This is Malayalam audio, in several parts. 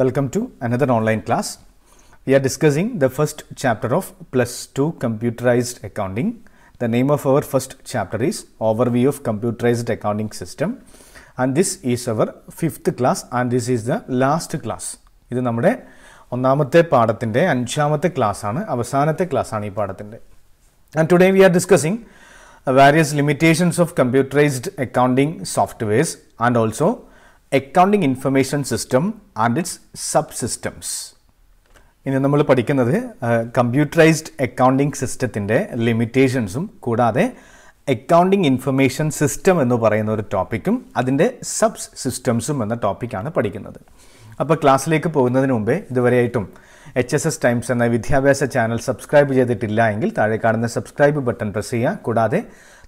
Welcome to another online class. We are discussing the first chapter of Plus 2 Computerized Accounting. The name of our first chapter is Overview of Computerized Accounting System. And this is our fifth class and this is the last class. ഇത് നമ്മുടെ ഒന്നാമത്തെ പാഠത്തിൻ്റെ അഞ്ചാമത്തെ ക്ലാസ്സാണ് അവസാനത്തെ ക്ലാസ്സാണ് ഈ പാഠത്തിൻ്റെ and today we are discussing various limitations of computerized accounting softwares and also accounting information system and its sub systems ഇനി നമ്മൾ പഠിക്കുന്നത് കമ്പ്യൂട്ടറൈസ്ഡ് അക്കൗണ്ടിംഗ് സിസ്റ്റത്തിൻ്റെ ലിമിറ്റേഷൻസും കൂടാതെ അക്കൗണ്ടിംഗ് ഇൻഫർമേഷൻ സിസ്റ്റം എന്ന് പറയുന്ന ഒരു ടോപ്പിക്കും അതിൻ്റെ സബ് സിസ്റ്റംസും എന്ന ടോപ്പിക്കാണ് പഠിക്കുന്നത് അപ്പോൾ ക്ലാസ്സിലേക്ക് പോകുന്നതിന് മുമ്പേ ഇതുവരെയായിട്ടും എച്ച് എസ് എസ് ടൈംസ് എന്ന വിദ്യാഭ്യാസ ചാനൽ സബ്സ്ക്രൈബ് ചെയ്തിട്ടില്ല എങ്കിൽ താഴെ കാണുന്ന സബ്സ്ക്രൈബ് ബട്ടൺ പ്രസ് ചെയ്യുക കൂടാതെ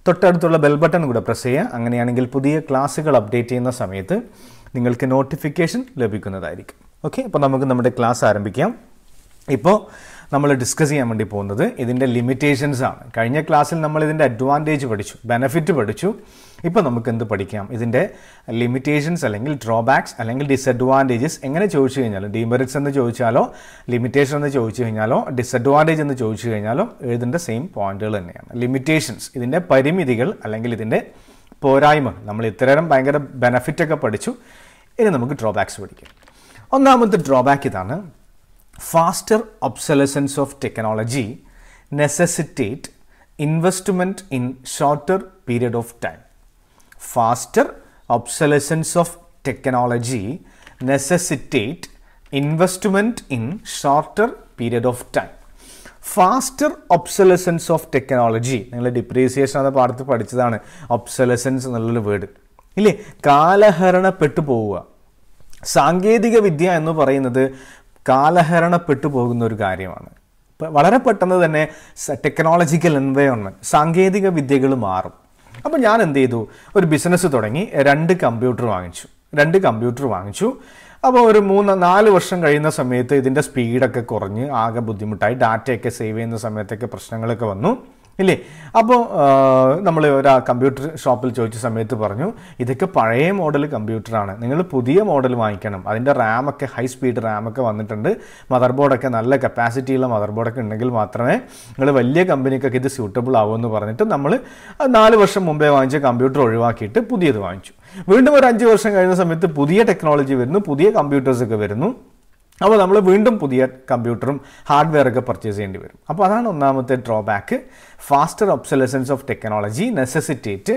തൊട്ടടുത്തുള്ള ബെൽ ബട്ടൺ കൂടെ പ്രസ് ചെയ്യുക അങ്ങനെയാണെങ്കിൽ പുതിയ ക്ലാസ്സുകൾ അപ്ഡേറ്റ് ചെയ്യുന്ന സമയത്ത് നിങ്ങൾക്ക് നോട്ടിഫിക്കേഷൻ ലഭിക്കുന്നതായിരിക്കും ഓക്കെ അപ്പോൾ നമുക്ക് നമ്മുടെ ക്ലാസ് ആരംഭിക്കാം ഇപ്പോൾ നമ്മൾ ഡിസ്കസ് ചെയ്യാൻ വേണ്ടി പോകുന്നത് ഇതിൻ്റെ ലിമിറ്റേഷൻസ് ആണ് കഴിഞ്ഞ ക്ലാസ്സിൽ നമ്മൾ ഇതിൻ്റെ അഡ്വാൻറ്റേജ് പഠിച്ചു ബെനഫിറ്റ് പഠിച്ചു ഇപ്പോൾ നമുക്ക് എന്ത് പഠിക്കാം ഇതിൻ്റെ ലിമിറ്റേഷൻസ് അല്ലെങ്കിൽ ഡ്രോബാക്സ് അല്ലെങ്കിൽ ഡിസഡ്വാൻറ്റേജസ് എങ്ങനെ ചോദിച്ചു കഴിഞ്ഞാലും ഡീമെറിറ്റ്സ് എന്ന് ചോദിച്ചാലോ ലിമിറ്റേഷൻ എന്ന് ചോദിച്ചു കഴിഞ്ഞാലോ ഡിസഡ്വാൻറ്റേജ് എന്ന് ചോദിച്ചു കഴിഞ്ഞാലോ എഴുതേണ്ട സെയിം പോയിന്റുകൾ തന്നെയാണ് ലിമിറ്റേഷൻസ് ഇതിൻ്റെ പരിമിതികൾ അല്ലെങ്കിൽ ഇതിൻ്റെ പോരായ്മകൾ നമ്മൾ ഇത്തരം ഭയങ്കര ബെനഫിറ്റൊക്കെ പഠിച്ചു ഇനി നമുക്ക് ഡ്രോബാക്സ് പഠിക്കാം ഒന്നാമത്തെ ഡ്രോബാക്ക് ഇതാണ് faster obsolescence of technology necessitate investment in shorter period of time faster obsolescence of technology necessitate investment in shorter period of time faster obsolescence of technology നിങ്ങൾ ഡിപ്രീസിയേഷൻ എന്ന പാഠത്തിൽ പഠിച്ചതാണ് ഒബ്സലസൻസ് എന്നുള്ളൊരു വേർഡ് ഇല്ലേ കാലഹരണപ്പെട്ടു പോവുക സാങ്കേതിക വിദ്യ എന്ന് പറയുന്നത് കാലഹരണപ്പെട്ടു പോകുന്ന ഒരു കാര്യമാണ് വളരെ പെട്ടെന്ന് തന്നെ ടെക്നോളജിക്കൽ എൻവയോൺമെൻറ്റ് സാങ്കേതിക വിദ്യകൾ മാറും അപ്പോൾ ഞാൻ എന്ത് ചെയ്തു ഒരു ബിസിനസ് തുടങ്ങി രണ്ട് കമ്പ്യൂട്ടർ വാങ്ങിച്ചു രണ്ട് കമ്പ്യൂട്ടർ വാങ്ങിച്ചു അപ്പോൾ ഒരു മൂന്ന് നാല് വർഷം കഴിയുന്ന സമയത്ത് ഇതിൻ്റെ സ്പീഡൊക്കെ കുറഞ്ഞ് ആകെ ബുദ്ധിമുട്ടായി ഡാറ്റയൊക്കെ സേവ് ചെയ്യുന്ന സമയത്തൊക്കെ പ്രശ്നങ്ങളൊക്കെ വന്നു ഇല്ലേ അപ്പോൾ നമ്മൾ ഒരു കമ്പ്യൂട്ടർ ഷോപ്പിൽ ചോദിച്ച സമയത്ത് പറഞ്ഞു ഇതൊക്കെ പഴയ മോഡൽ കമ്പ്യൂട്ടറാണ് നിങ്ങൾ പുതിയ മോഡൽ വാങ്ങിക്കണം അതിൻ്റെ റാമൊക്കെ ഹൈ സ്പീഡ് റാമൊക്കെ വന്നിട്ടുണ്ട് മദർ ബോർഡൊക്കെ നല്ല കപ്പാസിറ്റിയുള്ള മദർ ബോർഡൊക്കെ ഉണ്ടെങ്കിൽ മാത്രമേ നിങ്ങൾ വലിയ കമ്പനിക്കൊക്കെ ഇത് സ്യൂട്ടബിൾ ആവൂ എന്ന് പറഞ്ഞിട്ട് നമ്മൾ നാല് വർഷം മുമ്പേ വാങ്ങിച്ച കമ്പ്യൂട്ടർ ഒഴിവാക്കിയിട്ട് പുതിയത് വാങ്ങിച്ചു വീണ്ടും ഒരു അഞ്ച് വർഷം കഴിയുന്ന സമയത്ത് പുതിയ ടെക്നോളജി വരുന്നു പുതിയ കമ്പ്യൂട്ടേഴ്സൊക്കെ വരുന്നു അപ്പോൾ നമ്മൾ വീണ്ടും പുതിയ കമ്പ്യൂട്ടറും ഹാർഡ്വെയറൊക്കെ പർച്ചേസ് ചെയ്യേണ്ടി വരും അപ്പോൾ അതാണ് ഒന്നാമത്തെ drawback faster obsolescence of technology necessitate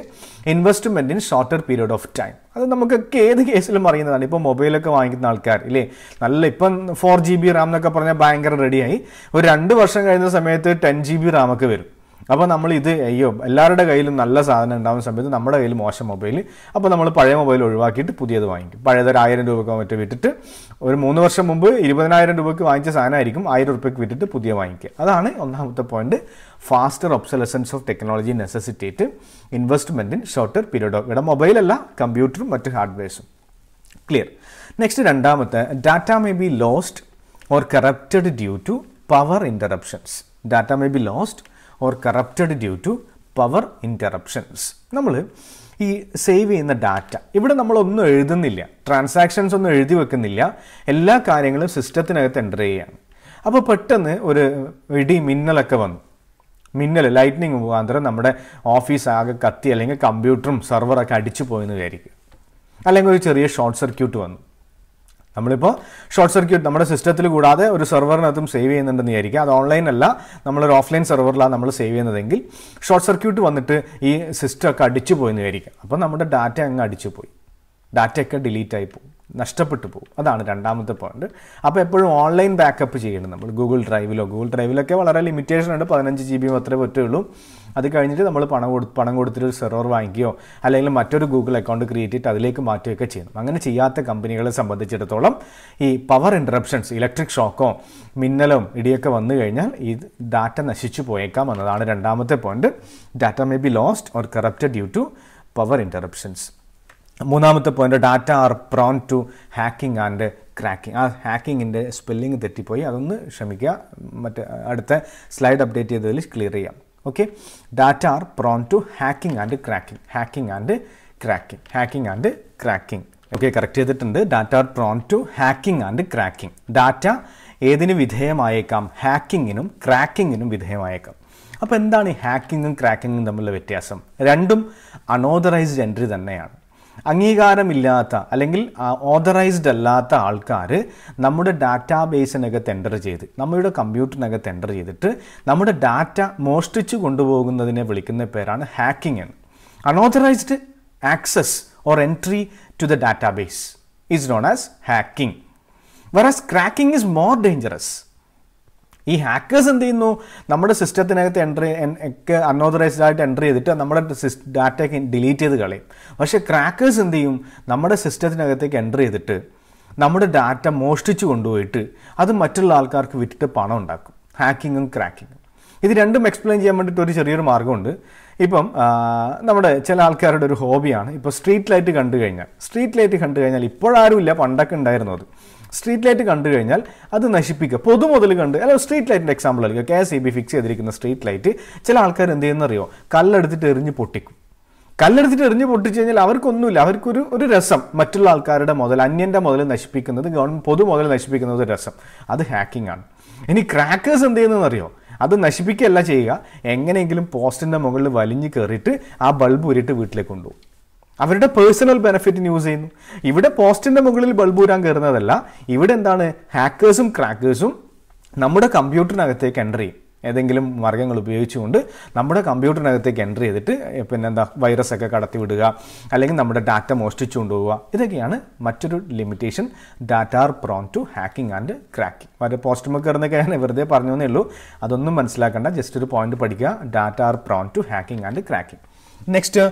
investment in shorter period of time അത് നമുക്കൊക്കെ ഏത് കേസിലും അറിയുന്നതാണ് ഇപ്പോൾ മൊബൈലൊക്കെ വാങ്ങിക്കുന്ന ആൾക്കാർ ഇല്ലേ നല്ല ഇപ്പം ഫോർ ജി ബി റാം എന്നൊക്കെ പറഞ്ഞാൽ ഭയങ്കര റെഡിയായി ഒരു രണ്ട് വർഷം കഴിയുന്ന സമയത്ത് ടെൻ ജി ബി റാമൊക്കെ വരും അപ്പോൾ നമ്മൾ ഇത് അയ്യോ എല്ലാവരുടെ കയ്യിലും നല്ല സാധനം ഉണ്ടാകുന്ന സമയത്ത് നമ്മുടെ കയ്യിൽ മോശം മൊബൈൽ അപ്പോൾ നമ്മൾ പഴയ മൊബൈൽ ഒഴിവാക്കിയിട്ട് പുതിയത് വാങ്ങിക്കും പഴയത് ഒരു ആയിരം രൂപയ്ക്ക് മറ്റേ വിട്ടിട്ട് ഒരു മൂന്ന് വർഷം മുമ്പ് ഇരുപതിനായിരം രൂപയ്ക്ക് വാങ്ങിച്ച സാധനമായിരിക്കും ആയിരം രൂപയ്ക്ക് വിട്ടിട്ട് പുതിയ വാങ്ങിക്കുക അതാണ് ഒന്നാമത്തെ point faster obsolescence of technology necessitate investment in shorter period of ഇവിടെ മൊബൈലല്ല കമ്പ്യൂട്ടറും മറ്റ് ഹാർഡ്വെയർസും ക്ലിയർ നെക്സ്റ്റ് രണ്ടാമത്തെ data may be lost or corrupted due to power interruptions data may be lost or corrupted due to power interruptions നമ്മൾ ഈ സേവ് ചെയ്യുന്ന ഡാറ്റ ഇവിടെ നമ്മളൊന്നും എഴുതുന്നില്ല ട്രാൻസാക്ഷൻസ് ഒന്നും എഴുതി വെക്കുന്നില്ല എല്ലാ കാര്യങ്ങളും സിസ്റ്റത്തിനകത്ത് എൻ്റർ ചെയ്യുകയാണ് അപ്പോൾ പെട്ടെന്ന് ഒരു ഇടി മിന്നലൊക്കെ വന്നു മിന്നൽ ലൈറ്റ്നിങ് മുഖാന്തരം നമ്മുടെ ഓഫീസ് ആകെ കത്തി അല്ലെങ്കിൽ കമ്പ്യൂട്ടറും സെർവറൊക്കെ അടിച്ചു പോയെന്ന് വിചാരിക്കുക അല്ലെങ്കിൽ ഒരു ചെറിയ ഷോർട്ട് സർക്യൂട്ട് വന്നു നമ്മളിപ്പോൾ ഷോർട്ട് സർക്യൂട്ട് നമ്മുടെ സിസ്റ്റത്തിൽ കൂടാതെ ഒരു സെർവറിനകത്തും സേവ് ചെയ്യുന്നുണ്ടെന്ന് വിചാരിക്കുക അത് ഓൺലൈൻ അല്ല നമ്മളൊരു ഓഫ്ലൈൻ സെർവറിലാണ് നമ്മൾ സേവ് ചെയ്യുന്നതെങ്കിൽ ഷോർട്ട് സർക്യൂട്ട് വന്നിട്ട് ഈ സിസ്റ്റമൊക്കെ അടിച്ചു പോയെന്ന് വിചാരിക്കുക അപ്പോൾ നമ്മുടെ ഡാറ്റ അങ്ങ് അടിച്ചു പോയി ഡാറ്റയൊക്കെ ഡിലീറ്റ് ആയി പോകും നഷ്ടപ്പെട്ടു പോകും അതാണ് രണ്ടാമത്തെ പോയിന്റ് അപ്പോൾ എപ്പോഴും ഓൺലൈൻ ബാക്കപ്പ് ചെയ്യണം നമ്മൾ ഗൂഗിൾ ഡ്രൈവിലോ ഗൂഗിൾ ഡ്രൈവിലൊക്കെ വളരെ ലിമിറ്റേഷൻ ഉണ്ട് പതിനഞ്ച് ജി ബി മാത്രമേ പറ്റുള്ളൂ അത് കഴിഞ്ഞിട്ട് നമ്മൾ പണം കൊടു പണം കൊടുത്തിട്ട് സെർവർ വാങ്ങിക്കുകയോ അല്ലെങ്കിൽ മറ്റൊരു ഗൂഗിൾ അക്കൗണ്ട് ക്രിയേറ്റ് ചെയ്തിട്ട് അതിലേക്ക് മാറ്റുകയൊക്കെ ചെയ്യണം അങ്ങനെ ചെയ്യാത്ത കമ്പനികളെ സംബന്ധിച്ചിടത്തോളം ഈ പവർ ഇൻട്രപ്ഷൻസ് ഇലക്ട്രിക് ഷോക്കോ മിന്നലും ഇടിയൊക്കെ വന്നു കഴിഞ്ഞാൽ ഈ ഡാറ്റ നശിച്ചു പോയേക്കാം എന്നതാണ് രണ്ടാമത്തെ point data may be lost or corrupted due to power interruptions മൂന്നാമത്തെ point data are prone to hacking and cracking ആ ഹാക്കിങ്ങിൻ്റെ സ്പെല്ലിംഗ് തെറ്റിപ്പോയി അതൊന്ന് ക്ഷമിക്കുക മറ്റേ അടുത്ത സ്ലൈഡ് അപ്ഡേറ്റ് ചെയ്തതിൽ ക്ലിയർ ചെയ്യാം okay data are prone to hacking and cracking hacking and cracking hacking and cracking okay correct ചെയ്തിട്ടുണ്ട് data are prone to hacking and cracking data ഏതിന് വിധേയമായേക്കാം ഹാക്കിങ്ങിനും ക്രാക്കിങ്ങിനും വിധേയമായേക്കാം അപ്പോൾ എന്താണ് ഈ ഹാക്കിങ്ങും ക്രാക്കിങ്ങും തമ്മിലുള്ള വ്യത്യാസം രണ്ടും അണോതറൈസ്ഡ് എൻട്രി തന്നെയാണ് അംഗീകാരമില്ലാത്ത അല്ലെങ്കിൽ ഓതറൈസ്ഡ് അല്ലാത്ത ആൾക്കാർ നമ്മുടെ ഡാറ്റാ ബേസിനകത്ത് എൻ്റർ ചെയ്ത് നമ്മുടെ കമ്പ്യൂട്ടറിനകത്ത് എൻ്റർ ചെയ്തിട്ട് നമ്മുടെ ഡാറ്റ മോഷ്ടിച്ച് കൊണ്ടുപോകുന്നതിനെ വിളിക്കുന്ന പേരാണ് ഹാക്കിംഗ് എന്ന് unauthorized access or entry to the database is known as hacking as cracking is more dangerous ഈ ഹാക്കേഴ്സ് എന്ത് ചെയ്യുന്നു നമ്മുടെ സിസ്റ്റത്തിനകത്ത് എൻട്രി ഒക്കെ അൺഓതറൈസ്ഡ് ആയിട്ട് എൻട്രി ചെയ്തിട്ട് നമ്മുടെ ഡാറ്റ ഡിലീറ്റ് ചെയ്ത് കളയും പക്ഷേ ക്രാക്കേഴ്സ് എന്ത് ചെയ്യും നമ്മുടെ സിസ്റ്റത്തിനകത്തേക്ക് എൻ്റർ ചെയ്തിട്ട് നമ്മുടെ ഡാറ്റ മോഷ്ടിച്ചു കൊണ്ടുപോയിട്ട് അത് മറ്റുള്ള ആൾക്കാർക്ക് വിറ്റിട്ട് പണം ഉണ്ടാക്കും ഹാക്കിങ്ങും ക്രാക്കിങ്ങും ഇത് രണ്ടും എക്സ്പ്ലെയിൻ ചെയ്യാൻ വേണ്ടിയിട്ട് ഒരു ചെറിയൊരു മാർഗമുണ്ട് ഇപ്പം നമ്മുടെ ചില ആൾക്കാരുടെ ഒരു ഹോബിയാണ് ഇപ്പോൾ സ്ട്രീറ്റ് ലൈറ്റ് കണ്ടു കഴിഞ്ഞാൽ സ്ട്രീറ്റ് ലൈറ്റ് കണ്ടു കഴിഞ്ഞാൽ ഇപ്പോഴാരുമില്ല പണ്ടൊക്കെ ഉണ്ടായിരുന്നു അത് സ്ട്രീറ്റ് ലൈറ്റ് കണ്ടു കഴിഞ്ഞാൽ അത് നശിപ്പിക്കുക പൊതു മുതൽ കണ്ട് അല്ല സ്ട്രീറ്റ് ലൈറ്റിൻ്റെ എക്സാമ്പിൾ ആയിരിക്കും K S E B fix ചെയ്തിരിക്കുന്ന സ്ട്രീറ്റ് ലൈറ്റ് ചില ആൾക്കാർ എന്ത് ചെയ്യുന്നറിയോ കല്ലെടുത്തിട്ട് എറിഞ്ഞ് പൊട്ടിക്കും കല്ലെടുത്തിട്ട് എറിഞ്ഞ് പൊട്ടിച്ചു കഴിഞ്ഞാൽ അവർക്കൊന്നുമില്ല അവർക്കൊരു ഒരു രസം മറ്റുള്ള ആൾക്കാരുടെ മുതൽ അന്യൻ്റെ മുതൽ നശിപ്പിക്കുന്നത് ഗവൺമെൻറ് പൊതു മുതൽ നശിപ്പിക്കുന്നത് രസം അത് ഹാക്കിംഗ് ആണ് ഇനി ക്രാക്കേഴ്സ് എന്ത് ചെയ്യുന്നതെന്നറിയോ അത് നശിപ്പിക്കുകയല്ല ചെയ്യുക എങ്ങനെയെങ്കിലും പോസ്റ്റിൻ്റെ മുകളിൽ വലിഞ്ഞു കയറിയിട്ട് ആ ബൾബ് ഊരിയിട്ട് വീട്ടിലേക്ക് കൊണ്ടുപോകും അവരുടെ പേഴ്സണൽ ബെനഫിറ്റിന് യൂസ് ചെയ്യുന്നു ഇവിടെ പോസ്റ്റിൻ്റെ മുകളിൽ ബൾബ് ഊരാൻ കയറുന്നതല്ല ഇവിടെ എന്താണ് ഹാക്കേഴ്സും ക്രാക്കേഴ്സും നമ്മുടെ കമ്പ്യൂട്ടറിനകത്തേക്ക് എൻ്റർ ചെയ്യും ഏതെങ്കിലും മാർഗങ്ങൾ ഉപയോഗിച്ചുകൊണ്ട് നമ്മുടെ കമ്പ്യൂട്ടറിനകത്തേക്ക് എൻ്റർ ചെയ്തിട്ട് പിന്നെ എന്താ കടത്തി വിടുക അല്ലെങ്കിൽ നമ്മുടെ ഡാറ്റ മോഷ്ടിച്ചു കൊണ്ടുപോവുക ഇതൊക്കെയാണ് മറ്റൊരു limitation data are prone to hacking and cracking മറ്റേ പോസ്റ്റ്മ കയറുന്നൊക്കെ ഞാൻ വെറുതെ പറഞ്ഞേ ഉള്ളൂ അതൊന്നും മനസ്സിലാക്കേണ്ട ജസ്റ്റ് ഒരു പോയിന്റ് പഠിക്കുക data are prone to hacking and cracking next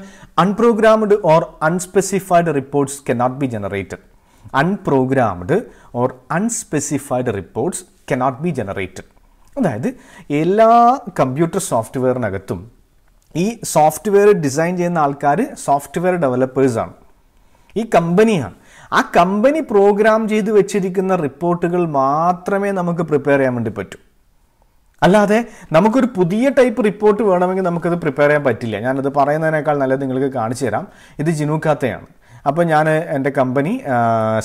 unprogrammed or unspecified reports not be generated unprogrammed or unspecified reports not be generated അതായത് എല്ലാ കമ്പ്യൂട്ടർ സോഫ്റ്റ്വെയറിനകത്തും ഈ സോഫ്റ്റ്വെയർ ഡിസൈൻ ചെയ്യുന്ന ആൾക്കാർ സോഫ്റ്റ്വെയർ ഡെവലപ്പേഴ്സാണ് ഈ കമ്പനിയാണ് ആ കമ്പനി പ്രോഗ്രാം ചെയ്ത് വെച്ചിരിക്കുന്ന റിപ്പോർട്ടുകൾ മാത്രമേ നമുക്ക് പ്രിപ്പയർ ചെയ്യാൻ വേണ്ടി പറ്റൂ അല്ലാതെ നമുക്കൊരു പുതിയ ടൈപ്പ് റിപ്പോർട്ട് വേണമെങ്കിൽ നമുക്കത് പ്രിപ്പയർ ചെയ്യാൻ പറ്റില്ല ഞാനത് പറയുന്നതിനേക്കാൾ നല്ലത് നിങ്ങൾക്ക് കാണിച്ചു തരാം ഇത് ജിനുക്കാത്തയാണ് അപ്പോൾ ഞാൻ എൻ്റെ കമ്പനി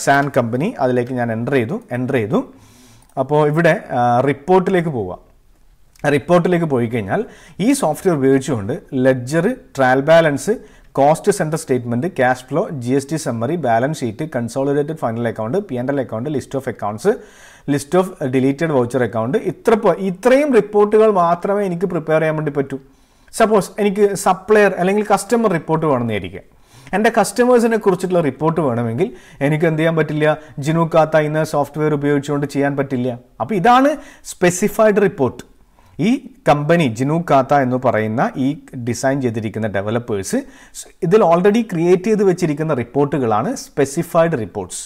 സാൻ കമ്പനി അതിലേക്ക് ഞാൻ എൻ്റർ ചെയ്തു എൻ്റർ ചെയ്തു അപ്പോൾ ഇവിടെ റിപ്പോർട്ടിലേക്ക് പോവാം റിപ്പോർട്ടിലേക്ക് പോയി കഴിഞ്ഞാൽ ഈ സോഫ്റ്റ്വെയർ ഉപയോഗിച്ചുകൊണ്ട് ledger trial balance cost centre statement cash flow G S T summary balance sheet consolidated final account P N L account list of accounts list of deleted voucher account ഇത്ര ഇത്രയും റിപ്പോർട്ടുകൾ മാത്രമേ എനിക്ക് പ്രിപ്പയർ ചെയ്യാൻ വേണ്ടി പറ്റൂ സപ്പോസ് എനിക്ക് സപ്ലയർ അല്ലെങ്കിൽ കസ്റ്റമർ റിപ്പോർട്ട് വേണമെന്നായിരിക്കും എൻ്റെ കസ്റ്റമേഴ്സിനെ കുറിച്ചിട്ടുള്ള റിപ്പോർട്ട് വേണമെങ്കിൽ എനിക്ക് എന്ത് ചെയ്യാൻ പറ്റില്ല ജിനു കാത്ത ഇന്ന് സോഫ്റ്റ്വെയർ ഉപയോഗിച്ചുകൊണ്ട് ചെയ്യാൻ പറ്റില്ല അപ്പോൾ ഇതാണ് സ്പെസിഫൈഡ് റിപ്പോർട്ട് ഈ കമ്പനി ജിനു കാത്ത എന്ന് പറയുന്ന ഈ ഡിസൈൻ ചെയ്തിരിക്കുന്ന ഡെവലപ്പേഴ്സ് ഇതിൽ ഓൾറെഡി ക്രിയേറ്റ് ചെയ്ത് വെച്ചിരിക്കുന്ന റിപ്പോർട്ടുകളാണ് സ്പെസിഫൈഡ് റിപ്പോർട്ട്സ്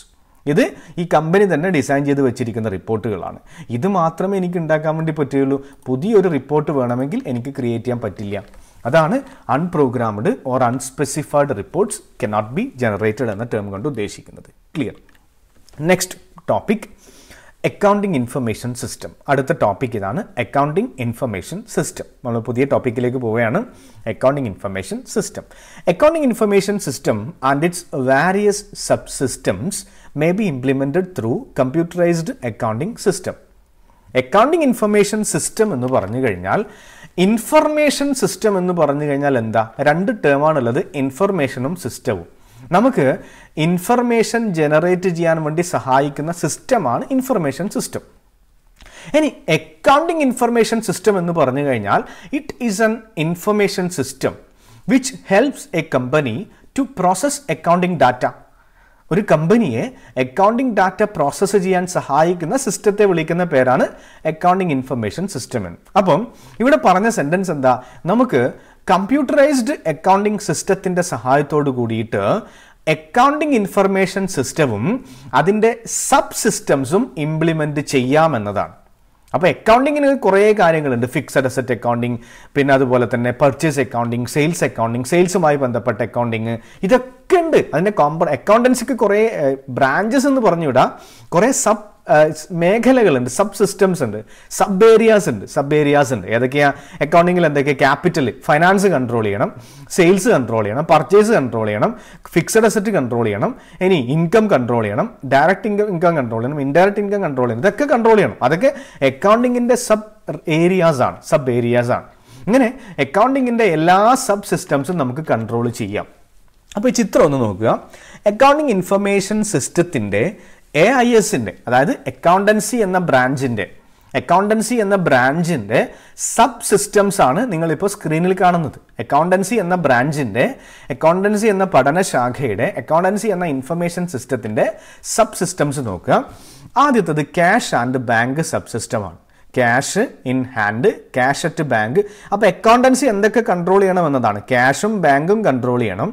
ഇത് ഈ കമ്പനി തന്നെ ഡിസൈൻ ചെയ്ത് വെച്ചിരിക്കുന്ന റിപ്പോർട്ടുകളാണ് ഇത് മാത്രമേ എനിക്ക് ഉണ്ടാക്കാൻ വേണ്ടി പറ്റുകയുള്ളൂ പുതിയൊരു റിപ്പോർട്ട് വേണമെങ്കിൽ എനിക്ക് ക്രിയേറ്റ് ചെയ്യാൻ പറ്റില്ല അതാണ് unprogrammed or unspecified reports not be generated എന്ന ടേം കൊണ്ട് ഉദ്ദേശിക്കുന്നത് clear next topic accounting information system അടുത്ത ടോപ്പിക് ഇതാണ് അക്കൗണ്ടിംഗ് ഇൻഫർമേഷൻ സിസ്റ്റം നമ്മൾ പുതിയ ടോപ്പിക്കിലേക്ക് പോവുകയാണ് accounting information system accounting information system and its various sub systems may be implemented through computerized accounting system accounting information system എന്ന് പറഞ്ഞു കഴിഞ്ഞാൽ ഇൻഫർമേഷൻ സിസ്റ്റം എന്ന് പറഞ്ഞു കഴിഞ്ഞാൽ എന്താ രണ്ട് ടേമാണുള്ളത് ഇൻഫർമേഷനും സിസ്റ്റവും നമുക്ക് ഇൻഫർമേഷൻ ജനറേറ്റ് ചെയ്യാൻ വേണ്ടി സഹായിക്കുന്ന സിസ്റ്റമാണ് ഇൻഫർമേഷൻ സിസ്റ്റം ഇനി അക്കൗണ്ടിംഗ് ഇൻഫർമേഷൻ സിസ്റ്റം എന്ന് പറഞ്ഞു കഴിഞ്ഞാൽ it is an information system which helps a company to process accounting data ഒരു കമ്പനിയെ അക്കൗണ്ടിംഗ് ഡാറ്റ പ്രോസസ്സ് ചെയ്യാൻ സഹായിക്കുന്ന സിസ്റ്റത്തെ വിളിക്കുന്ന പേരാണ് അക്കൗണ്ടിംഗ് ഇൻഫർമേഷൻ സിസ്റ്റം എന്ന് അപ്പം ഇവിടെ പറഞ്ഞ സെൻറ്റൻസ് എന്താ നമുക്ക് കമ്പ്യൂട്ടറൈസ്ഡ് അക്കൗണ്ടിംഗ് സിസ്റ്റത്തിൻ്റെ സഹായത്തോടു കൂടിയിട്ട് അക്കൗണ്ടിംഗ് ഇൻഫർമേഷൻ സിസ്റ്റവും അതിൻ്റെ സബ് സിസ്റ്റംസും ഇംപ്ലിമെൻ്റ് ചെയ്യാമെന്നതാണ് അപ്പോൾ അക്കൗണ്ടിങ്ങിന് കുറേ കാര്യങ്ങളുണ്ട് ഫിക്സഡ് അസറ്റ് അക്കൗണ്ടിങ് പിന്നെ അതുപോലെ തന്നെ പർച്ചേസ് അക്കൗണ്ടിങ് സെയിൽസ് അക്കൗണ്ടിങ് സെയിൽസുമായി ബന്ധപ്പെട്ട അക്കൗണ്ടിങ് ഇതൊക്കെ ഒക്കെ ഉണ്ട് അതിൻ്റെ കോമ്പൗ അക്കൗണ്ടൻസിക്ക് കുറേ ബ്രാഞ്ചസ് എന്ന് പറഞ്ഞുവിടാം കുറേ സബ് മേഖലകളുണ്ട് സബ് സിസ്റ്റംസ് ഉണ്ട് സബ് ഏരിയാസ് ഉണ്ട് സബ് ഏരിയാസ് ഉണ്ട് ഏതൊക്കെയാണ് അക്കൗണ്ടിങ്ങിൽ എന്തൊക്കെ ക്യാപിറ്റൽ ഫൈനാൻസ് കൺട്രോൾ ചെയ്യണം സെയിൽസ് കൺട്രോൾ ചെയ്യണം പർച്ചേസ് കൺട്രോൾ ചെയ്യണം ഫിക്സഡ് അസറ്റ് കൺട്രോൾ ചെയ്യണം ഇനി ഇൻകം കൺട്രോൾ ചെയ്യണം ഡയറക്റ്റ് ഇൻകം ഇൻകം കൺട്രോൾ ചെയ്യണം ഇൻഡയറക്റ്റ് ഇൻകം കൺട്രോൾ ചെയ്യണം ഇതൊക്കെ കൺട്രോൾ ചെയ്യണം അതൊക്കെ അക്കൗണ്ടിങ്ങിൻ്റെ സബ് ഏരിയാസ് ആണ് സബ് ഏരിയാസ് ആണ് ഇങ്ങനെ അക്കൗണ്ടിങ്ങിൻ്റെ എല്ലാ സബ് സിസ്റ്റംസും നമുക്ക് കൺട്രോൾ ചെയ്യാം അപ്പോൾ ഈ ചിത്രം ഒന്ന് നോക്കുക അക്കൗണ്ടിങ് ഇൻഫർമേഷൻ സിസ്റ്റത്തിൻ്റെ എ ഐ എസിൻ്റെ അതായത് അക്കൗണ്ടൻസി എന്ന ബ്രാഞ്ചിൻ്റെ അക്കൗണ്ടൻസി എന്ന ബ്രാഞ്ചിൻ്റെ സബ് സിസ്റ്റംസ് ആണ് നിങ്ങളിപ്പോൾ സ്ക്രീനിൽ കാണുന്നത് അക്കൗണ്ടൻസി എന്ന ബ്രാഞ്ചിൻ്റെ അക്കൗണ്ടൻസി എന്ന പഠനശാഖയുടെ അക്കൗണ്ടൻസി എന്ന ഇൻഫർമേഷൻ സിസ്റ്റത്തിൻ്റെ സബ് സിസ്റ്റംസ് നോക്കുക ആദ്യത്തത് ക്യാഷ് ആൻഡ് ബാങ്ക് സബ് സിസ്റ്റമാണ് cash in hand cash at bank അപ്പോൾ അക്കൗണ്ടൻസി എന്തൊക്കെ കൺട്രോൾ ചെയ്യണം എന്നതാണ് ക്യാഷും ബാങ്കും കൺട്രോൾ ചെയ്യണം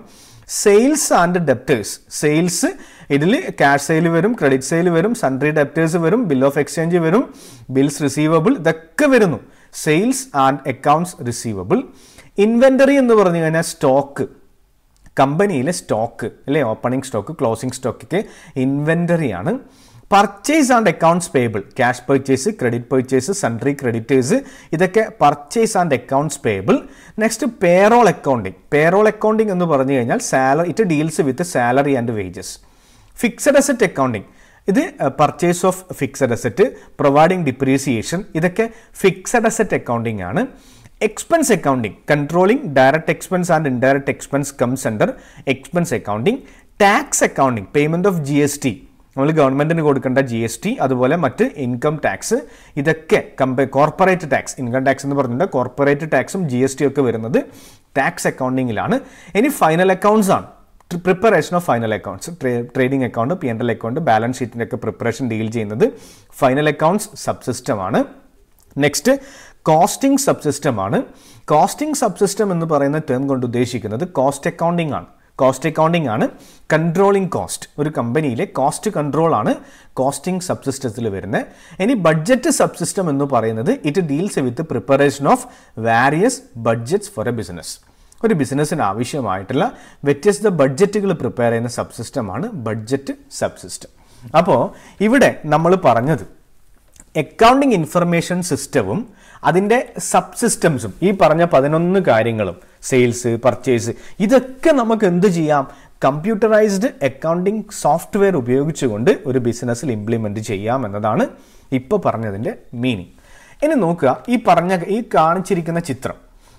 സെയിൽസ് ആൻഡ് ഡെപ്റ്റേഴ്സ് സെയിൽസ് ഇതിൽ ക്യാഷ് സെയിൽ വരും ക്രെഡിറ്റ് സെയിൽ വരും സൺട്രി ഡെപ്റ്റേഴ്സ് വരും ബിൽ ഓഫ് എക്സ്ചേഞ്ച് വരും ബിൽസ് റിസീവബിൾ ഇതൊക്കെ വരുന്നു sales and accounts receivable inventory എന്ന് പറഞ്ഞു കഴിഞ്ഞാൽ സ്റ്റോക്ക് കമ്പനിയിലെ സ്റ്റോക്ക് അല്ലേ ഓപ്പണിംഗ് സ്റ്റോക്ക് ക്ലോസിംഗ് സ്റ്റോക്കൊക്കെ ഇൻവെൻ്ററിയാണ് ആണ് purchase and accounts payable cash purchase credit purchase sundry creditors ഇതൊക്കെ purchase and accounts payable next payroll accounting payroll accounting എന്ന് പറഞ്ഞു കഴിഞ്ഞാൽ salary it deals with salary and wages fixed asset accounting ഇത് purchase of fixed asset providing depreciation ഇതൊക്കെ ഫിക്സഡ് അസറ്റ് അക്കൗണ്ടിങ് ആണ് expense accounting controlling direct expense and indirect expense comes under expense accounting tax accounting payment of G S T നമ്മൾ ഗവൺമെൻറ്റിന് കൊടുക്കേണ്ട ജി എസ് ടി അതുപോലെ മറ്റ് ഇൻകം ടാക്സ് ഇതൊക്കെ കമ്പ കോർപ്പറേറ്റ് ടാക്സ് ഇൻകം ടാക്സ് എന്ന് പറഞ്ഞിട്ടുണ്ട് കോർപ്പറേറ്റ് ടാക്സും ജി എസ് ടി ഒക്കെ വരുന്നത് ടാക്സ് അക്കൗണ്ടിങ്ങിലാണ് ഇനി ഫൈനൽ അക്കൗണ്ട്സ് ആണ് preparation of final accounts trading account P N L account balance ഷീറ്റിൻ്റെ ഒക്കെ പ്രിപ്പറേഷൻ ഡീൽ ചെയ്യുന്നത് ഫൈനൽ അക്കൗണ്ട്സ് സബ്സിസ്റ്റമാണ് നെക്സ്റ്റ് കോസ്റ്റിംഗ് സബ്സിസ്റ്റമാണ് കോസ്റ്റിംഗ് സബ്സിസ്റ്റം എന്ന് പറയുന്ന ടേം കൊണ്ട് ഉദ്ദേശിക്കുന്നത് കോസ്റ്റ് അക്കൗണ്ടിംഗ് ആണ് കോസ്റ്റ് അക്കൗണ്ടിംഗ് ആണ് കൺട്രോളിംഗ് കോസ്റ്റ് ഒരു കമ്പനിയിലെ കോസ്റ്റ് കൺട്രോൾ ആണ് കോസ്റ്റിംഗ് സബ്സിസ്റ്റത്തിൽ വരുന്നത് ഇനി ബഡ്ജറ്റ് സബ്സിസ്റ്റം എന്ന് പറയുന്നത് it deals with preparation of various budgets for a business ഒരു ബിസിനസ്സിന് ആവശ്യമായിട്ടുള്ള വ്യത്യസ്ത ബഡ്ജറ്റുകൾ പ്രിപ്പയർ ചെയ്യുന്ന സബ്സിസ്റ്റമാണ് ബഡ്ജറ്റ് സബ്സിസ്റ്റം അപ്പോൾ ഇവിടെ നമ്മൾ പറഞ്ഞത് അക്കൗണ്ടിംഗ് ഇൻഫർമേഷൻ സിസ്റ്റവും അതിൻ്റെ സബ്സിസ്റ്റംസും ഈ പറഞ്ഞ പതിനൊന്ന് കാര്യങ്ങളും സെയിൽസ് പർച്ചേസ് ഇതൊക്കെ നമുക്ക് എന്ത് ചെയ്യാം കമ്പ്യൂട്ടറൈസ്ഡ് അക്കൗണ്ടിംഗ് സോഫ്റ്റ്വെയർ ഉപയോഗിച്ചുകൊണ്ട് ഒരു ബിസിനസ്സിൽ ഇംപ്ലിമെൻറ്റ് ചെയ്യാം എന്നതാണ് ഇപ്പോൾ പറഞ്ഞതിൻ്റെ മീനിങ് ഇനി നോക്കുക ഈ പറഞ്ഞ ഈ കാണിച്ചിരിക്കുന്ന ചിത്രം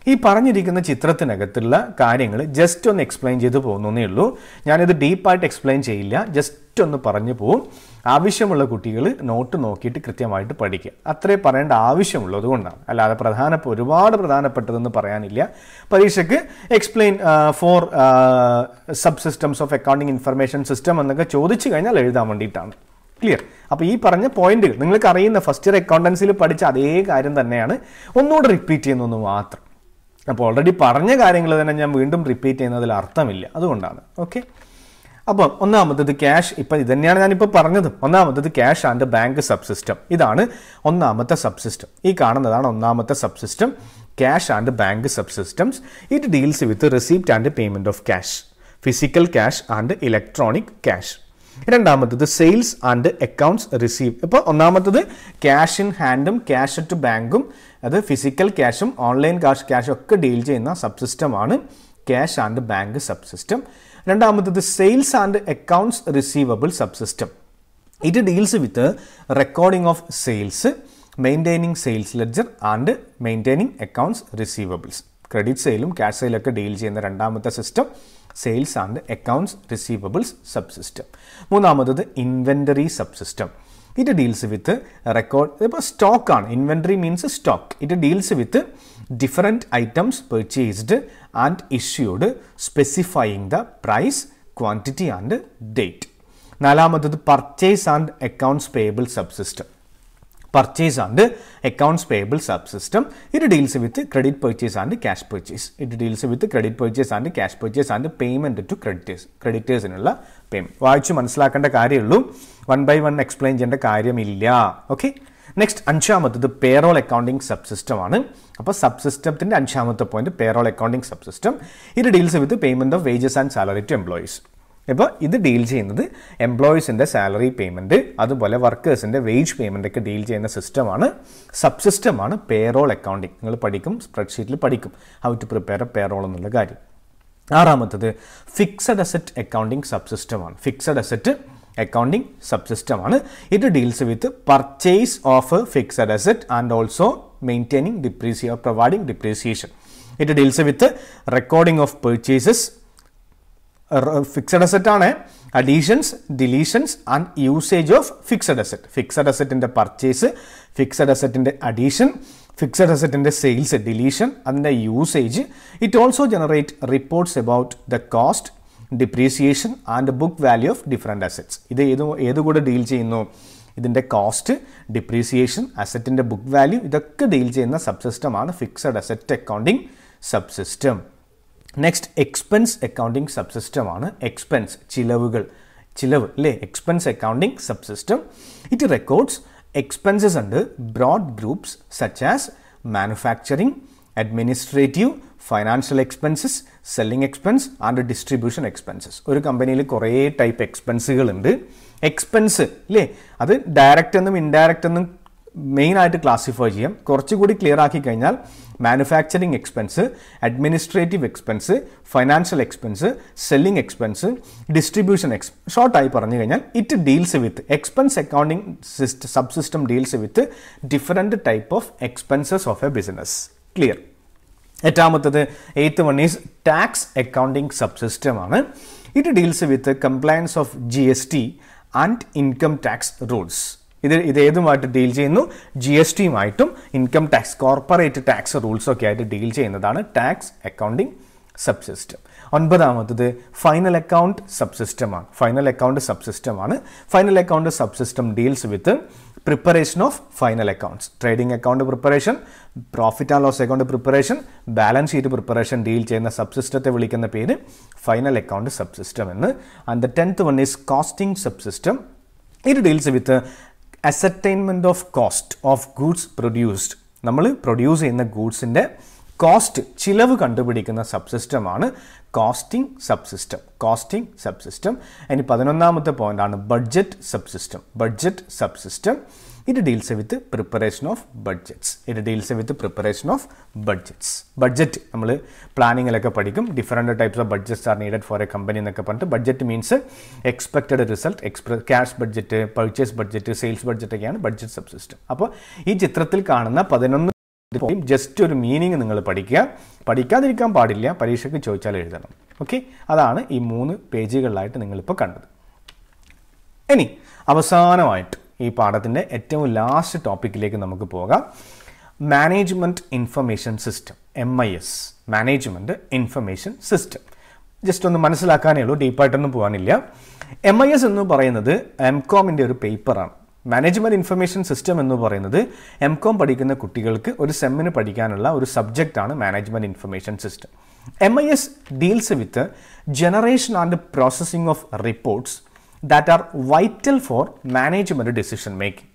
ഈ പറഞ്ഞിരിക്കുന്ന ചിത്രത്തിനകത്തുള്ള കാര്യങ്ങൾ ജസ്റ്റ് ഒന്ന് എക്സ്പ്ലെയിൻ ചെയ്ത് പോകുന്നേ ഉള്ളൂ ഞാനിത് ഡീപ്പായിട്ട് എക്സ്പ്ലെയിൻ ചെയ്യില്ല ജസ്റ്റ് ഒന്ന് പറഞ്ഞു പോവും ആവശ്യമുള്ള കുട്ടികൾ നോട്ട് നോക്കിയിട്ട് കൃത്യമായിട്ട് പഠിക്കുക അത്രേ പറയേണ്ട ആവശ്യമുള്ളത് കൊണ്ടാണ് അല്ലാതെ പ്രധാന ഒരുപാട് പ്രധാനപ്പെട്ടതെന്ന് പറയാനില്ല പരീക്ഷയ്ക്ക് explain four sub systems of accounting information system എന്നൊക്കെ ചോദിച്ചു കഴിഞ്ഞാൽ എഴുതാൻ വേണ്ടിയിട്ടാണ് ക്ലിയർ അപ്പോൾ ഈ പറഞ്ഞ പോയിന്റുകൾ നിങ്ങൾക്ക് അറിയുന്ന ഫസ്റ്റ് ഇയർ അക്കൗണ്ടൻസിൽ പഠിച്ച അതേ കാര്യം തന്നെയാണ് ഒന്നുകൂടെ റിപ്പീറ്റ് ചെയ്യുന്നതെന്ന് മാത്രം അപ്പോൾ ഓൾറെഡി പറഞ്ഞ കാര്യങ്ങൾ തന്നെ ഞാൻ വീണ്ടും റിപ്പീറ്റ് ചെയ്യുന്നതിൽ അർത്ഥമില്ല അതുകൊണ്ടാണ് ഓക്കെ അപ്പം ഒന്നാമത്തത് ക്യാഷ് ഇപ്പം ഇതന്നെയാണ് ഞാനിപ്പോൾ പറഞ്ഞത് ഒന്നാമത്തത് ക്യാഷ് ആൻഡ് ബാങ്ക് സബ്സിസ്റ്റം ഇതാണ് ഒന്നാമത്തെ സബ്സിസ്റ്റം ഈ കാണുന്നതാണ് ഒന്നാമത്തെ subsystem cash and bank subsystems it deals with receipt and payment of cash physical cash and electronic cash രണ്ടാമത്തത് സെയിൽസ് ആൻഡ് അക്കൗണ്ട്സ് റിസീവ് ഇപ്പോൾ ഒന്നാമത്തത് ക്യാഷ് ഇൻ ഹാൻഡും ക്യാഷ് അറ്റ് ബാങ്കും അത് ഫിസിക്കൽ ക്യാഷും ഓൺലൈൻ കാഷ് ക്യാഷും ഒക്കെ ഡീൽ ചെയ്യുന്ന സബ് ആണ് cash and bank sub system രണ്ടാമത്തത് sales and accounts receivable sub system it deals with recording of sales maintaining sales ledger and maintaining accounts receivables credit സെയിലും ക്യാഷ് സെയിലൊക്കെ ഡീൽ ചെയ്യുന്ന രണ്ടാമത്തെ system sales and accounts receivables sub system മൂന്നാമത്തത് inventory sub system it deals with record ഇപ്പോൾ ആണ് inventory means stock it deals with different items purchased and issued specifying the price quantity and date നാലാമത്തത് purchase and accounts payable sub system purchase and accounts payable subsystem. It deals with credit purchase and cash purchase. It deals with credit purchase and cash purchase and payment to creditors. Creditors എന്നുള്ള പേയ്മെൻറ്റ് വായിച്ചു മനസ്സിലാക്കേണ്ട കാര്യമുള്ളൂ വൺ ബൈ വൺ എക്സ്പ്ലെയിൻ ചെയ്യേണ്ട കാര്യമില്ല ഓക്കെ നെക്സ്റ്റ് അഞ്ചാമത്തത് പേറോൾ അക്കൗണ്ടിങ് സബ്സിസ്റ്റമാണ് അപ്പോൾ സബ്സിസ്റ്റത്തിൻ്റെ അഞ്ചാമത്തെ പോയിന്റ് പേറോൾ അക്കൗണ്ടിങ് സബ്സിസ്റ്റം ഇത് deals with payment of wages and salary to employees ഇപ്പോൾ ഇത് ഡീൽ ചെയ്യുന്നത് എംപ്ലോയീസിൻ്റെ സാലറി പേയ്മെൻറ്റ് അതുപോലെ വർക്കേഴ്സിൻ്റെ വേജ് പേയ്മെൻ്റ് ഒക്കെ ഡീൽ ചെയ്യുന്ന സിസ്റ്റമാണ് സബ് സിസ്റ്റമാണ് പേറോൾ അക്കൗണ്ടിങ് നിങ്ങൾ പഠിക്കും സ്പ്രെഡ്ഷീറ്റിൽ പഠിക്കും how to prepare a payroll എന്നുള്ള കാര്യം ആറാമത്തത് ഫിക്സഡ് അസറ്റ് അക്കൗണ്ടിങ് സബ് സിസ്റ്റമാണ് ഫിക്സഡ് അസറ്റ് അക്കൗണ്ടിങ് സബ് സിസ്റ്റമാണ് ഇത് deals with purchase of fixed asset and also maintaining ഡിപ്രീസിയ providing depreciation it deals with recording of purchases fixed asset ആണ് additions deletions and usage of fixed asset fixed അസറ്റിൻ്റെ പർച്ചേസ് ഫിക്സഡ് അസറ്റിൻ്റെ അഡീഷൻ ഫിക്സഡ് അസറ്റിൻ്റെ സെയിൽസ് ഡിലീഷൻ അതിൻ്റെ usage it also generate reports about the cost depreciation and book value of different assets ഇത് ഏത് ഏത് കൂടെ ഡീൽ ചെയ്യുന്നു ഇതിൻ്റെ കോസ്റ്റ് ഡിപ്രീസിയേഷൻ അസെറ്റിൻ്റെ ബുക്ക് വാല്യൂ ഇതൊക്കെ ഡീൽ ചെയ്യുന്ന സബ്സിസ്റ്റമാണ് fixed asset accounting subsystem next expense accounting സബ്സിസ്റ്റമാണ് എക്സ്പെൻസ് ചിലവുകൾ ചിലവ് അല്ലേ expense accounting subsystem it records expenses ഉണ്ട് broad groups such as manufacturing administrative financial expenses selling expense and distribution expenses ഒരു കമ്പനിയിൽ കുറേ ടൈപ്പ് എക്സ്പെൻസുകളുണ്ട് എക്സ്പെൻസ് അല്ലേ അത് ഡയറക്റ്റ് എന്നും ഇൻഡയറക്റ്റ് എന്നും മെയിനായിട്ട് ക്ലാസിഫൈ ചെയ്യാം കുറച്ചുകൂടി ക്ലിയർ ആക്കി കഴിഞ്ഞാൽ manufacturing expense administrative expense financial expense selling expense distribution എക്സ് ഷോർട്ടായി പറഞ്ഞു കഴിഞ്ഞാൽ it deals with expense accounting system sub system deals with different type of expenses of a business clear എട്ടാമത്തത് eighth one is tax accounting sub സിസ്റ്റമാണ് it deals with compliance of G S T and income tax rules ഇത് ഇത് ഏതുമായിട്ട് ഡീൽ ചെയ്യുന്നു ജി എസ് ടിയുമായിട്ടും ഇൻകം ടാക്സ് കോർപ്പറേറ്റ് ടാക്സ് റൂൾസൊക്കെ ആയിട്ട് ഡീൽ ചെയ്യുന്നതാണ് ടാക്സ് അക്കൗണ്ടിങ് സബ് സിസ്റ്റം ഒൻപതാമത്തത് ഫൈനൽ അക്കൗണ്ട് സബ് സിസ്റ്റമാണ് ഫൈനൽ അക്കൗണ്ട് സബ് സിസ്റ്റമാണ് final account sub system deals with preparation of final accounts trading account preparation profit and loss account preparation balance sheet preparation deal ചെയ്യുന്ന സബ് സിസ്റ്റത്തെ വിളിക്കുന്ന പേര് ഫൈനൽ അക്കൗണ്ട് സബ് സിസ്റ്റം എന്ന് and the tenth one is costing sub system it deals with ascertainment of cost of goods produced നമ്മൾ പ്രൊഡ്യൂസ് ചെയ്യുന്ന ഗൂഡ്സിൻ്റെ കോസ്റ്റ് ചിലവ് കണ്ടുപിടിക്കുന്ന സബ്സിസ്റ്റമാണ് കോസ്റ്റിംഗ് സബ്സിസ്റ്റം കോസ്റ്റിംഗ് സബ്സിസ്റ്റം ഇനി പതിനൊന്നാമത്തെ പോയിൻ്റാണ് budget subsystem budget subsystem it deals with preparation of budgets it deals with preparation of budgets budget നമ്മൾ പ്ലാനിങ്ങിലൊക്കെ പഠിക്കും different types of budgets are needed for a company എന്നൊക്കെ പറഞ്ഞിട്ട് ബഡ്ജറ്റ് മീൻസ് എക്സ്പെക്റ്റഡ് റിസൾട്ട് എക്സ്പ്ര cash budget purchase budget sales budget ഒക്കെയാണ് ബഡ്ജറ്റ് സബ് സിസ്റ്റം അപ്പോൾ ഈ ചിത്രത്തിൽ കാണുന്ന പതിനൊന്ന് ജസ്റ്റ് ഒരു മീനിങ് നിങ്ങൾ പഠിക്കുക പഠിക്കാതിരിക്കാൻ പാടില്ല പരീക്ഷയ്ക്ക് ചോദിച്ചാൽ എഴുതണം ഓക്കെ അതാണ് ഈ മൂന്ന് പേജുകളിലായിട്ട് നിങ്ങളിപ്പോൾ കണ്ടത് ഇനി അവസാനമായിട്ട് ഈ പാഠത്തിൻ്റെ ഏറ്റവും ലാസ്റ്റ് ടോപ്പിക്കിലേക്ക് നമുക്ക് പോകാം management information system M I S management information system just ഒന്ന് മനസ്സിലാക്കാനേ ഉള്ളൂ ഡീപ്പായിട്ടൊന്നും പോകാനില്ല എം ഐ എസ് എന്ന് പറയുന്നത് എം കോമിൻ്റെ ഒരു പേപ്പറാണ് മാനേജ്മെൻറ്റ് ഇൻഫർമേഷൻ സിസ്റ്റം എന്ന് പറയുന്നത് എം കോം പഠിക്കുന്ന കുട്ടികൾക്ക് ഒരു സെമ്മിന് പഠിക്കാനുള്ള ഒരു സബ്ജക്റ്റാണ് management information system M I S deals with generation and processing of reports that are vital for management decision making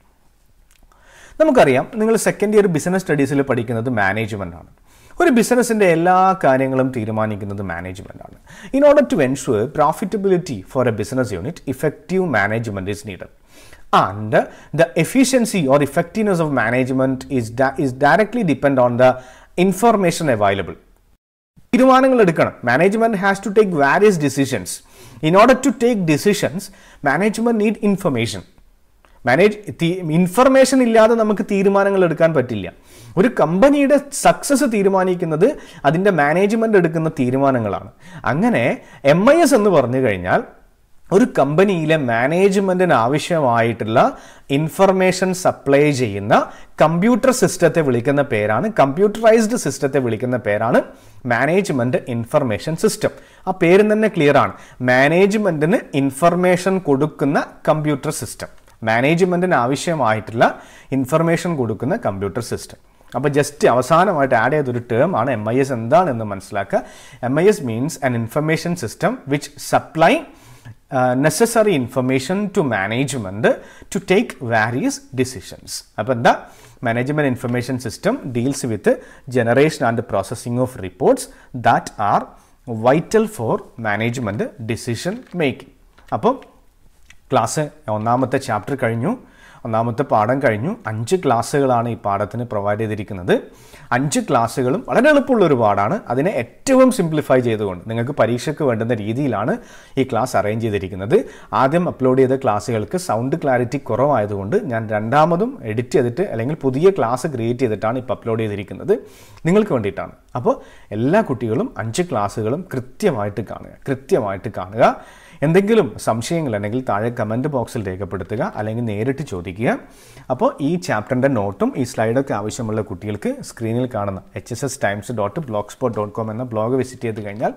നമുക്കറിയാം നിങ്ങൾ സെക്കൻഡ് ഇയർ ബിസിനസ് സ്റ്റഡീസിൽ പഠിക്കുന്നത് മാനേജ്മെൻ്റ് ആണ് ഒരു ബിസിനസ്സിൻ്റെ എല്ലാ കാര്യങ്ങളും തീരുമാനിക്കുന്നത് മാനേജ്മെൻ്റ് ആണ് in order to ensure profitability for a business unit effective management is need and the efficiency or effectiveness of management is is directly depend on the information available തീരുമാനങ്ങൾ എടുക്കണം management has to take various decisions In order to take decisions, management need information. Manage information ഇല്ലാതെ നമുക്ക് തീരുമാനങ്ങൾ എടുക്കാൻ പറ്റില്ല ഒരു കമ്പനിയുടെ സക്സസ് തീരുമാനിക്കുന്നത് അതിൻ്റെ മാനേജ്മെൻ്റ് എടുക്കുന്ന തീരുമാനങ്ങളാണ് അങ്ങനെ എം ഐ എസ് എന്ന് പറഞ്ഞു കഴിഞ്ഞാൽ ഒരു കമ്പനിയിലെ മാനേജ്മെൻറ്റിന് ആവശ്യമായിട്ടുള്ള ഇൻഫർമേഷൻ സപ്ലൈ ചെയ്യുന്ന കമ്പ്യൂട്ടർ സിസ്റ്റത്തെ വിളിക്കുന്ന പേരാണ് കമ്പ്യൂട്ടറൈസ്ഡ് സിസ്റ്റത്തെ വിളിക്കുന്ന പേരാണ് മാനേജ്മെൻറ്റ് ഇൻഫർമേഷൻ സിസ്റ്റം ആ പേരും തന്നെ ക്ലിയർ ആണ് മാനേജ്മെന്റിന് ഇൻഫർമേഷൻ കൊടുക്കുന്ന കമ്പ്യൂട്ടർ സിസ്റ്റം മാനേജ്മെന്റിന് ആവശ്യമായിട്ടുള്ള ഇൻഫർമേഷൻ കൊടുക്കുന്ന കമ്പ്യൂട്ടർ സിസ്റ്റം അപ്പോൾ ജസ്റ്റ് അവസാനമായിട്ട് ആഡ് ചെയ്തൊരു ടേം ആണ് എം ഐ എസ് എന്താണെന്ന് മനസ്സിലാക്കുക M I S means an information system which supply necessary information to management to take various decisions അപ്പോൾ എന്താ management information system deals with generation and processing of reports that are vital for management decision making അപ്പം ക്ലാസ് ഒന്നാമത്തെ ചാപ്റ്റർ കഴിഞ്ഞു ഒന്നാമത്തെ പാഠം കഴിഞ്ഞു അഞ്ച് ക്ലാസ്സുകളാണ് ഈ പാഠത്തിന് പ്രൊവൈഡ് ചെയ്തിരിക്കുന്നത് അഞ്ച് ക്ലാസ്സുകളും വളരെ എളുപ്പമുള്ള ഒരു പാഠമാണ് അതിനെ ഏറ്റവും സിംപ്ലിഫൈ ചെയ്തുകൊണ്ട് നിങ്ങൾക്ക് പരീക്ഷയ്ക്ക് വേണ്ടുന്ന രീതിയിലാണ് ഈ ക്ലാസ് അറേഞ്ച് ചെയ്തിരിക്കുന്നത് ആദ്യം അപ്ലോഡ് ചെയ്ത ക്ലാസ്സുകൾക്ക് സൗണ്ട് ക്ലാരിറ്റി കുറവായതുകൊണ്ട് ഞാൻ രണ്ടാമതും എഡിറ്റ് ചെയ്തിട്ട് അല്ലെങ്കിൽ പുതിയ ക്ലാസ് ക്രിയേറ്റ് ചെയ്തിട്ടാണ് ഇപ്പോൾ അപ്ലോഡ് ചെയ്തിരിക്കുന്നത് നിങ്ങൾക്ക് വേണ്ടിയിട്ടാണ് അപ്പോൾ എല്ലാ കുട്ടികളും അഞ്ച് ക്ലാസ്സുകളും കൃത്യമായിട്ട് കാണുക കൃത്യമായിട്ട് കാണുക എന്തെങ്കിലും സംശയങ്ങൾ അല്ലെങ്കിൽ താഴെ കമൻറ്റ് ബോക്സിൽ രേഖപ്പെടുത്തുക അല്ലെങ്കിൽ നേരിട്ട് ചോദിക്കുക അപ്പോൾ ഈ ചാപ്റ്ററിൻ്റെ നോട്ടും ഈ സ്ലൈഡൊക്കെ ആവശ്യമുള്ള കുട്ടികൾക്ക് സ്ക്രീനിൽ കാണുന്ന H S S times dot blogspot dot com എന്ന ബ്ലോഗ് വിസിറ്റ് ചെയ്ത് കഴിഞ്ഞാൽ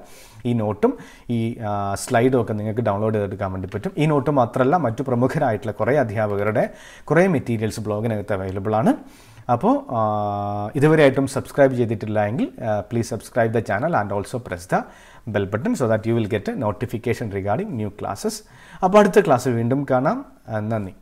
ഈ നോട്ടും ഈ സ്ലൈഡും ഒക്കെ നിങ്ങൾക്ക് ഡൗൺലോഡ് ചെയ്തെടുക്കാൻ വേണ്ടി പറ്റും ഈ നോട്ട് മാത്രമല്ല മറ്റു പ്രമുഖരായിട്ടുള്ള കുറേ അധ്യാപകരുടെ കുറേ മെറ്റീരിയൽസ് ബ്ലോഗിനകത്ത് അവൈലബിൾ ആണ് അപ്പോൾ ഇതുവരെയായിട്ടും സബ്സ്ക്രൈബ് ചെയ്തിട്ടില്ല എങ്കിൽ please subscribe the channel and also press the bell button so that you will get notification regarding new classes അപ്പോൾ അടുത്ത ക്ലാസ് വീണ്ടും കാണാം നന്ദി